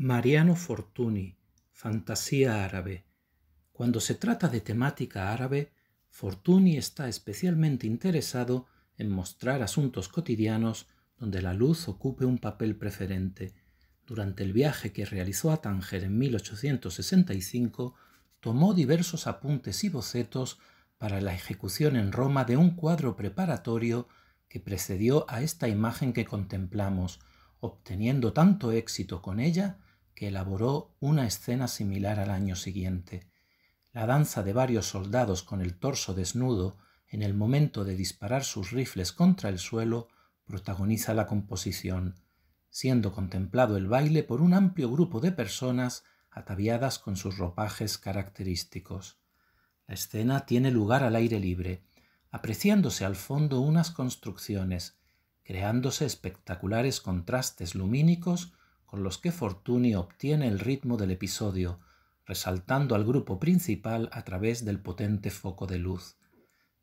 Mariano Fortuny, Fantasía árabe. Cuando se trata de temática árabe, Fortuny está especialmente interesado en mostrar asuntos cotidianos donde la luz ocupe un papel preferente. Durante el viaje que realizó a Tánger en 1865, tomó diversos apuntes y bocetos para la ejecución en Roma de un cuadro preparatorio que precedió a esta imagen que contemplamos, obteniendo tanto éxito con ella que elaboró una escena similar al año siguiente, la danza de varios soldados con el torso desnudo en el momento de disparar sus rifles contra el suelo protagoniza la composición, siendo contemplado el baile por un amplio grupo de personas ataviadas con sus ropajes característicos. La escena tiene lugar al aire libre, apreciándose al fondo unas construcciones, creándose espectaculares contrastes lumínicos con los que Fortuny obtiene el ritmo del episodio, resaltando al grupo principal a través del potente foco de luz.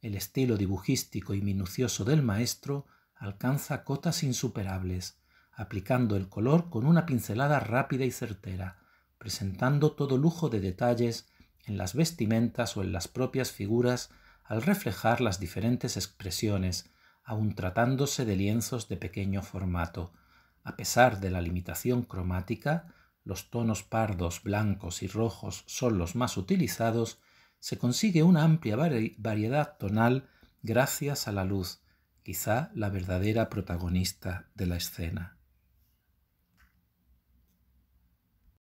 El estilo dibujístico y minucioso del maestro alcanza cotas insuperables, aplicando el color con una pincelada rápida y certera, presentando todo lujo de detalles en las vestimentas o en las propias figuras al reflejar las diferentes expresiones, aun tratándose de lienzos de pequeño formato. A pesar de la limitación cromática, los tonos pardos, blancos y rojos son los más utilizados, se consigue una amplia variedad tonal gracias a la luz, quizá la verdadera protagonista de la escena.